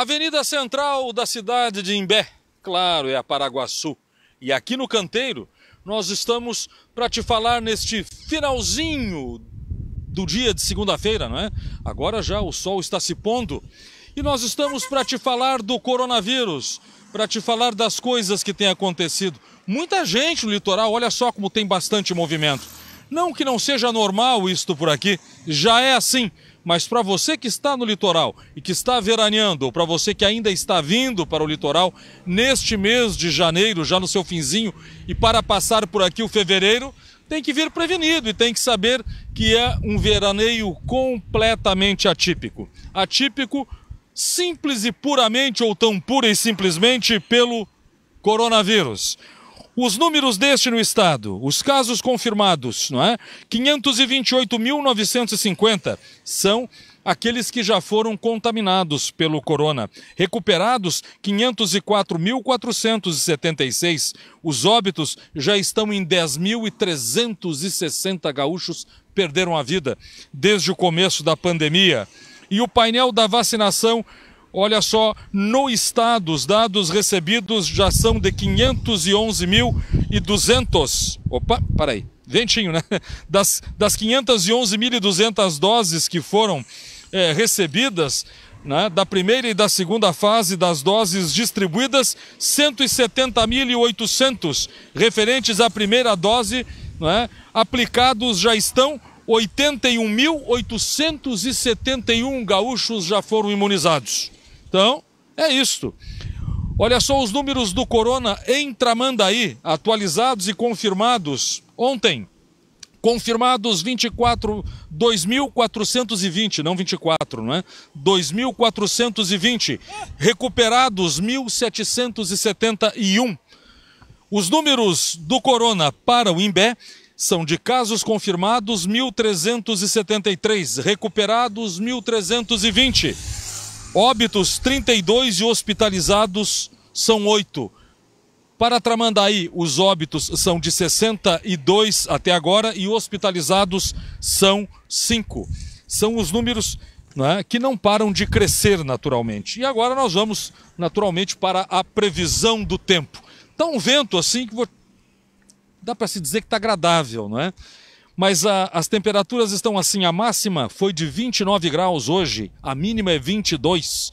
Avenida Central da cidade de Imbé, claro, é a Paraguaçu. E aqui no canteiro, nós estamos para te falar neste finalzinho do dia de segunda-feira, não é? Agora já o sol está se pondo e nós estamos para te falar do coronavírus, para te falar das coisas que têm acontecido. Muita gente no litoral, olha só como tem bastante movimento. Não que não seja normal isto por aqui, já é assim mas para você que está no litoral e que está veraneando, ou para você que ainda está vindo para o litoral neste mês de janeiro, já no seu finzinho, e para passar por aqui o fevereiro, tem que vir prevenido e tem que saber que é um veraneio completamente atípico. Atípico simples e puramente, ou tão pura e simplesmente, pelo coronavírus. Os números deste no estado, os casos confirmados, não é? 528.950 são aqueles que já foram contaminados pelo corona. Recuperados, 504.476. Os óbitos já estão em 10.360 gaúchos perderam a vida desde o começo da pandemia. E o painel da vacinação Olha só, no estado, os dados recebidos já são de 511.200. Opa, peraí, ventinho, né? Das, das 511.200 doses que foram é, recebidas, né, da primeira e da segunda fase das doses distribuídas, 170.800 referentes à primeira dose, né, aplicados já estão 81.871 gaúchos já foram imunizados. Então, é isto. Olha só os números do Corona em Tramandaí, atualizados e confirmados ontem. Confirmados 24, 2.420, não 24, não é? 2.420. Recuperados 1.771. Os números do Corona para o Imbé são de casos confirmados 1.373, recuperados 1.320 Óbitos 32 e hospitalizados são 8. Para Tramandaí, os óbitos são de 62 até agora e hospitalizados são 5. São os números né, que não param de crescer naturalmente. E agora nós vamos naturalmente para a previsão do tempo. Tá um vento assim que vou... dá para se dizer que está agradável, não é? Mas a, ah, as temperaturas estão assim: a máxima foi de 29 graus hoje, a mínima é 22.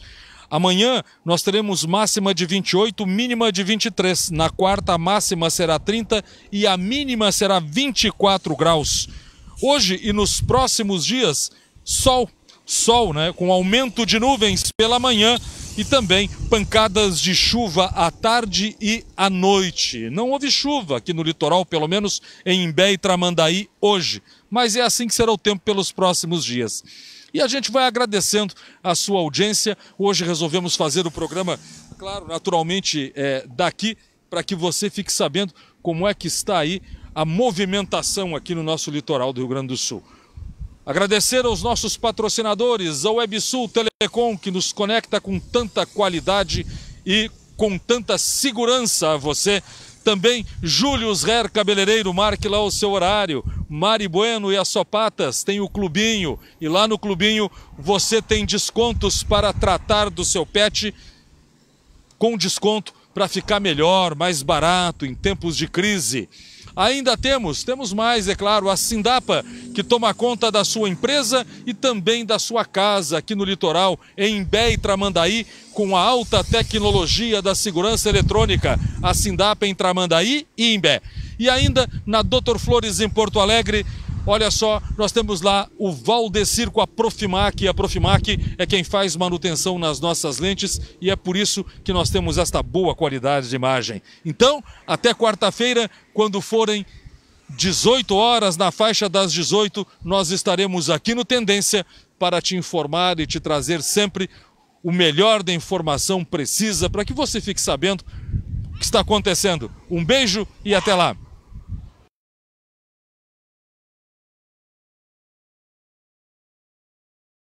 Amanhã nós teremos máxima de 28, mínima de 23. Na quarta, a máxima será 30 e a mínima será 24 graus. Hoje e nos próximos dias, sol, sol, né? Com aumento de nuvens pela manhã e também pancadas de chuva à tarde e à noite. Não houve chuva aqui no litoral, pelo menos em Imbé e Tramandaí hoje, mas é assim que será o tempo pelos próximos dias. E a gente vai agradecendo a sua audiência. Hoje resolvemos fazer o programa, claro, naturalmente é, daqui, para que você fique sabendo como é que está aí a movimentação aqui no nosso litoral do Rio Grande do Sul. Agradecer aos nossos patrocinadores, ao WebSul Telecom, que nos conecta com tanta qualidade e com tanta segurança a você. Também Július Hair Cabeleireiro, marque lá o seu horário. Mari Bueno e a Sopatas tem o Clubinho. E lá no Clubinho você tem descontos para tratar do seu pet com desconto para ficar melhor, mais barato em tempos de crise. Ainda temos, temos mais, é claro, a Sindapa, que toma conta da sua empresa e também da sua casa aqui no litoral, em Imbé e Tramandaí, com a alta tecnologia da segurança eletrônica, a Sindap em Tramandaí e Imbé. E ainda na Doutor Flores em Porto Alegre, Olha só, nós temos lá o Valdecir com a Profimac. A Profimac é quem faz manutenção nas nossas lentes e é por isso que nós temos esta boa qualidade de imagem. Então, até quarta-feira, quando forem 18 horas, na faixa das 18, nós estaremos aqui no Tendência para te informar e te trazer sempre o melhor da informação precisa para que você fique sabendo o que está acontecendo. Um beijo e até lá!